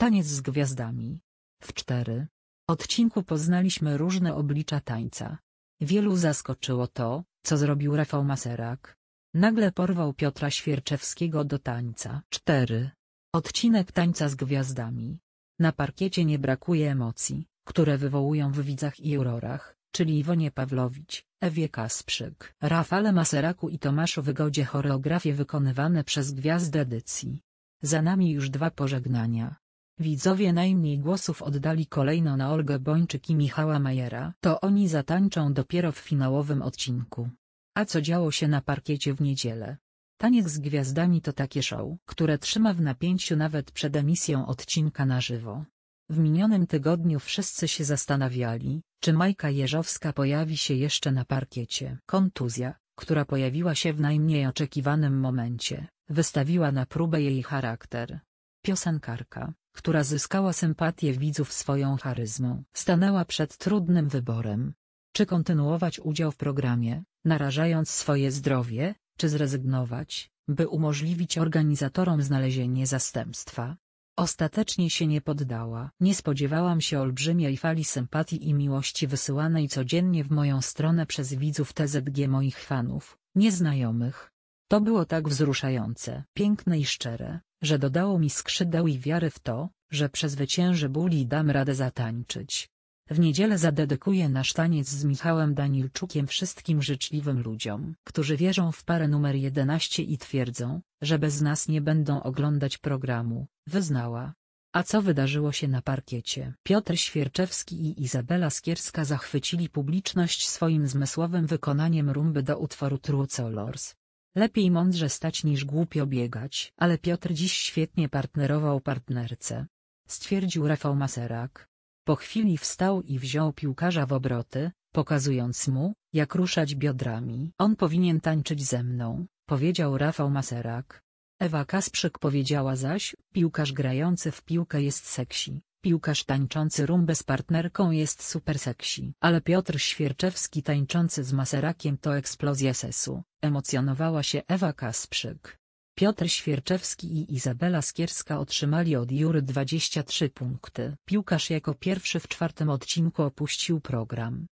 Taniec z gwiazdami. W cztery odcinku poznaliśmy różne oblicza tańca. Wielu zaskoczyło to, co zrobił Rafał Maserak. Nagle porwał Piotra Świerczewskiego do tańca. 4. Odcinek tańca z gwiazdami. Na parkiecie nie brakuje emocji, które wywołują w widzach i aurorach, czyli Iwonie Pawlowicz, Ewie Kasprzyk, Rafale Maseraku i Tomaszu Wygodzie choreografie wykonywane przez gwiazdę edycji. Za nami już dwa pożegnania. Widzowie najmniej głosów oddali kolejno na Olgę Bończyk i Michała Majera. To oni zatańczą dopiero w finałowym odcinku. A co działo się na parkiecie w niedzielę? Taniec z gwiazdami to takie show, które trzyma w napięciu nawet przed emisją odcinka na żywo. W minionym tygodniu wszyscy się zastanawiali, czy Majka Jeżowska pojawi się jeszcze na parkiecie. Kontuzja, która pojawiła się w najmniej oczekiwanym momencie, wystawiła na próbę jej charakter. Piosenkarka, która zyskała sympatię widzów swoją charyzmą. Stanęła przed trudnym wyborem. Czy kontynuować udział w programie, narażając swoje zdrowie, czy zrezygnować, by umożliwić organizatorom znalezienie zastępstwa? Ostatecznie się nie poddała. Nie spodziewałam się olbrzymiej fali sympatii i miłości wysyłanej codziennie w moją stronę przez widzów TZG moich fanów, nieznajomych, to było tak wzruszające, piękne i szczere, że dodało mi skrzydeł i wiary w to, że przezwycięży ból i dam radę zatańczyć. W niedzielę zadedykuję nasz taniec z Michałem Danilczukiem wszystkim życzliwym ludziom, którzy wierzą w parę numer 11 i twierdzą, że bez nas nie będą oglądać programu, wyznała. A co wydarzyło się na parkiecie? Piotr Świerczewski i Izabela Skierska zachwycili publiczność swoim zmysłowym wykonaniem rumby do utworu True Colors. Lepiej mądrze stać niż głupio biegać. Ale Piotr dziś świetnie partnerował partnerce. Stwierdził Rafał Maserak. Po chwili wstał i wziął piłkarza w obroty, pokazując mu, jak ruszać biodrami. On powinien tańczyć ze mną, powiedział Rafał Maserak. Ewa Kasprzyk powiedziała zaś, piłkarz grający w piłkę jest seksi. Piłkarz tańczący rumbę z partnerką jest super sexy. Ale Piotr Świerczewski tańczący z maserakiem to eksplozja sesu, emocjonowała się Ewa Kasprzyk. Piotr Świerczewski i Izabela Skierska otrzymali od Jury 23 punkty. Piłkarz jako pierwszy w czwartym odcinku opuścił program.